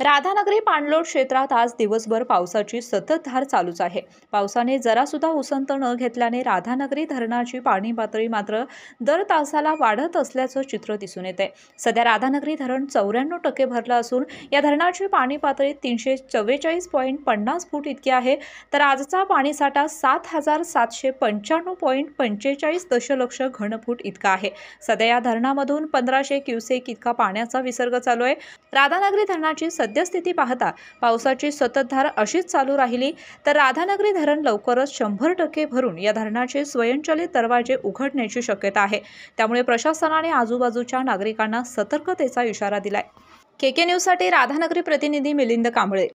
राधानगरी पाणलोट क्षेत्रात आज दिवसभर पावसाची सतत धार चालूच आहे पावसाने जरासुद्धा उसंत न घेतल्याने राधानगरी धरणाची पाणी पातळी मात्र दर तासाला वाढत असल्याचं चित्र दिसून येते सध्या राधानगरी धरण चौऱ्याण्णव टक्के भरलं असून या धरणाची पाणी पातळी तीनशे चव्वेचाळीस पॉईंट पन्नास फूट इतकी आहे तर आजचा पाणीसाठा सात हजार सातशे पंच्याण्णव पॉईंट पंचेचाळीस दशलक्ष घनफूट इतका आहे सध्या या धरणामधून पंधराशे क्युसेक इतका पाण्याचा विसर्ग चालू आहे राधानगरी धरणाची सद्यस्थिती पाहता पावसाची सततधार अशीच चालू राहिली तर राधानगरी धरण लवकरच शंभर टक्के भरून या धरणाचे स्वयंचलित दरवाजे उघडण्याची शक्यता आहे त्यामुळे प्रशासनाने आजूबाजूच्या नागरिकांना सतर्कतेचा इशारा दिलाय के के न्यूजसाठी राधानगरी प्रतिनिधी मिलिंद कांबळे